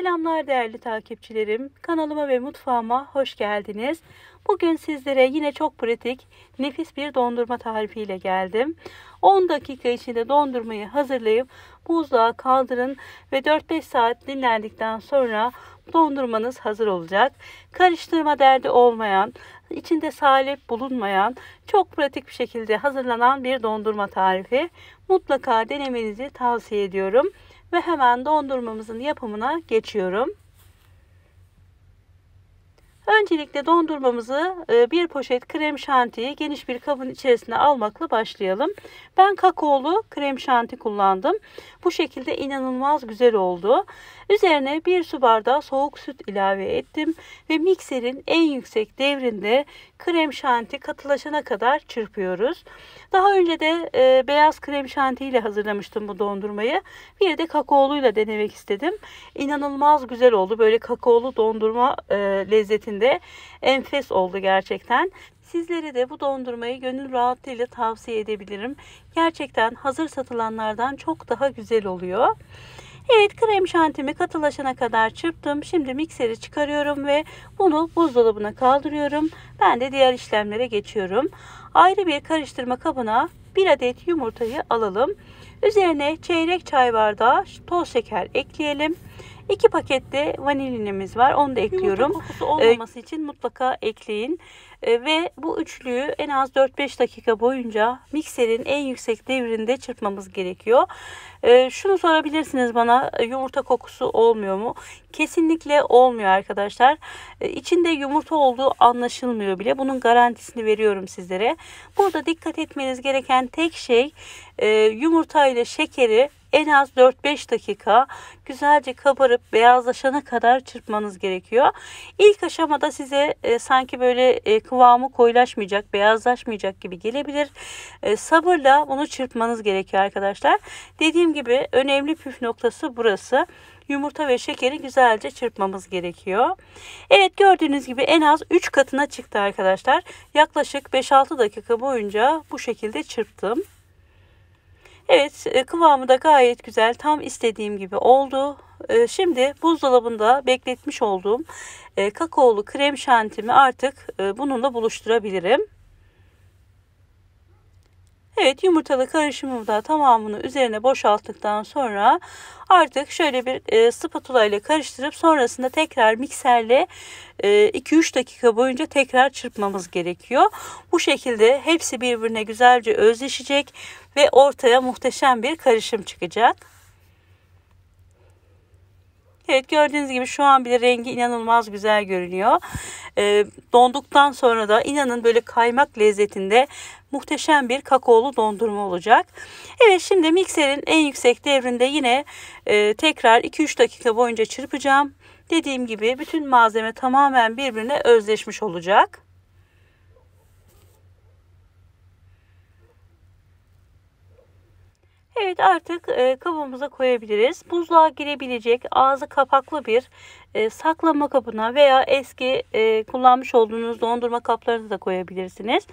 Selamlar değerli takipçilerim. Kanalıma ve mutfağıma hoş geldiniz. Bugün sizlere yine çok pratik, nefis bir dondurma tarifiyle geldim. 10 dakika içinde dondurmayı hazırlayıp buzluğa kaldırın ve 4-5 saat dinlendikten sonra dondurmanız hazır olacak. Karıştırma derdi olmayan, içinde salep bulunmayan, çok pratik bir şekilde hazırlanan bir dondurma tarifi. Mutlaka denemenizi tavsiye ediyorum ve hemen dondurmamızın yapımına geçiyorum. Öncelikle dondurmamızı e, bir poşet krem şantiyi geniş bir kabın içerisine almakla başlayalım. Ben kakaolu krem şanti kullandım. Bu şekilde inanılmaz güzel oldu. Üzerine bir su bardağı soğuk süt ilave ettim ve mikserin en yüksek devrinde krem şanti katılaşana kadar çırpıyoruz. Daha önce de e, beyaz krem şanti ile hazırlamıştım bu dondurmayı. Bir de kakaoluyla denemek istedim. İnanılmaz güzel oldu. Böyle kakaolu dondurma e, lezzetini içinde enfes oldu gerçekten. Sizlere de bu dondurmayı gönül rahatlığıyla tavsiye edebilirim. Gerçekten hazır satılanlardan çok daha güzel oluyor. Evet krem şantimi katılaşana kadar çırptım. Şimdi mikseri çıkarıyorum ve bunu buzdolabına kaldırıyorum. Ben de diğer işlemlere geçiyorum. Ayrı bir karıştırma kabına bir adet yumurtayı alalım. Üzerine çeyrek çay bardağı toz şeker ekleyelim İki pakette vanilinimiz var. Onu da ekliyorum. Yumurta kokusu ee, olmaması ee, için mutlaka ekleyin. Ee, ve bu üçlüyü en az 4-5 dakika boyunca mikserin en yüksek devrinde çırpmamız gerekiyor. Ee, şunu sorabilirsiniz bana e, yumurta kokusu olmuyor mu? Kesinlikle olmuyor arkadaşlar. Ee, içinde yumurta olduğu anlaşılmıyor bile. Bunun garantisini veriyorum sizlere. Burada dikkat etmeniz gereken tek şey e, yumurta ile şekeri en az 4-5 dakika güzelce kabarıp beyazlaşana kadar çırpmanız gerekiyor. İlk aşamada size e, sanki böyle e, kıvamı koyulaşmayacak, beyazlaşmayacak gibi gelebilir. E, sabırla bunu çırpmanız gerekiyor arkadaşlar. Dediğim gibi önemli püf noktası burası yumurta ve şekeri güzelce çırpmamız gerekiyor. Evet gördüğünüz gibi en az 3 katına çıktı arkadaşlar. Yaklaşık 5-6 dakika boyunca bu şekilde çırptım. Evet e, kıvamı da gayet güzel. Tam istediğim gibi oldu. E, şimdi buzdolabında bekletmiş olduğum e, kakaolu krem şantimi artık bununla buluşturabilirim. Evet yumurtalı karışımımı da tamamını üzerine boşalttıktan sonra artık şöyle bir e, spatula ile karıştırıp sonrasında tekrar mikserle e, 2-3 dakika boyunca tekrar çırpmamız gerekiyor. Bu şekilde hepsi birbirine güzelce özleşecek ve ortaya muhteşem bir karışım çıkacak. Evet gördüğünüz gibi şu an bile rengi inanılmaz güzel görünüyor. E, donduktan sonra da inanın böyle kaymak lezzetinde muhteşem bir kakaolu dondurma olacak. Evet şimdi mikserin en yüksek devrinde yine e, tekrar 2-3 dakika boyunca çırpacağım. Dediğim gibi bütün malzeme tamamen birbirine özleşmiş olacak. Evet artık kabımıza koyabiliriz. Buzluğa girebilecek ağzı kapaklı bir e, saklama kabına veya eski e, kullanmış olduğunuz dondurma kaplarını da koyabilirsiniz.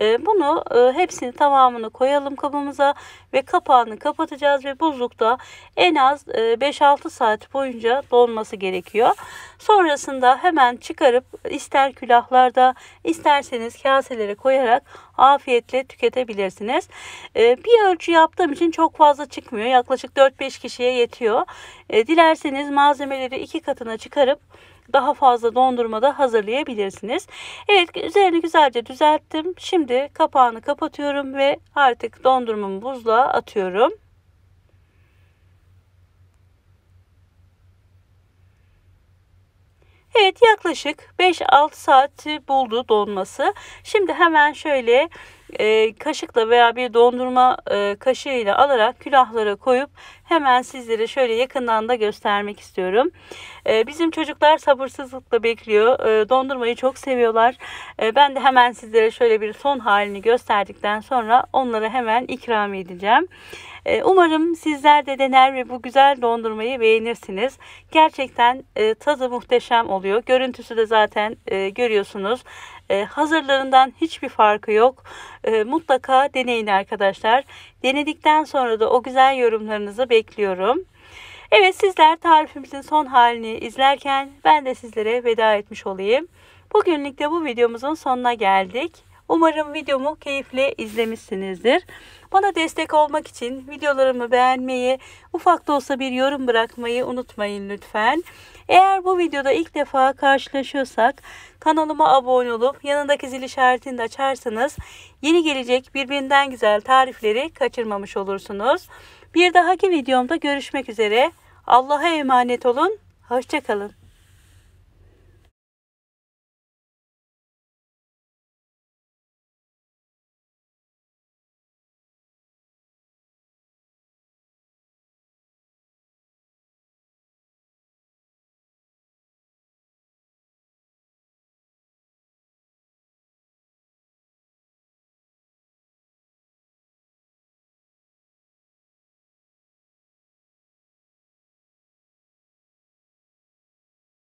E, bunu e, hepsini tamamını koyalım kabımıza ve kapağını kapatacağız ve buzlukta en az e, 5-6 saat boyunca donması gerekiyor. Sonrasında hemen çıkarıp ister külahlarda isterseniz kaselere koyarak afiyetle tüketebilirsiniz. E, bir ölçü yaptığım için çok fazla çıkmıyor. Yaklaşık 4-5 kişiye yetiyor. E, dilerseniz malzemeleri iki katına çıkarıp daha fazla dondurma da hazırlayabilirsiniz. Evet üzerini güzelce düzelttim. Şimdi kapağını kapatıyorum ve artık dondurmamı buzluğa atıyorum. Evet yaklaşık 5-6 saati buldu donması. Şimdi hemen şöyle e, kaşıkla veya bir dondurma e, kaşığıyla alarak külahlara koyup hemen sizlere şöyle yakından da göstermek istiyorum. E, bizim çocuklar sabırsızlıkla bekliyor. E, dondurmayı çok seviyorlar. E, ben de hemen sizlere şöyle bir son halini gösterdikten sonra onlara hemen ikram edeceğim. E, umarım sizler de dener ve bu güzel dondurmayı beğenirsiniz. Gerçekten e, tadı muhteşem oluyor. Görüntüsü de zaten e, görüyorsunuz. E, hazırlarından hiçbir farkı yok. E, mutlaka deneyin arkadaşlar. Denedikten sonra da o güzel yorumlarınızı bekliyorum. Evet sizler tarifimizin son halini izlerken ben de sizlere veda etmiş olayım. Bugünlük de bu videomuzun sonuna geldik. Umarım videomu keyifle izlemişsinizdir. Bana destek olmak için videolarımı beğenmeyi, ufak da olsa bir yorum bırakmayı unutmayın lütfen. Eğer bu videoda ilk defa karşılaşıyorsak kanalıma abone olup yanındaki zil işaretini de açarsanız yeni gelecek birbirinden güzel tarifleri kaçırmamış olursunuz. Bir dahaki videomda görüşmek üzere. Allah'a emanet olun. Hoşçakalın.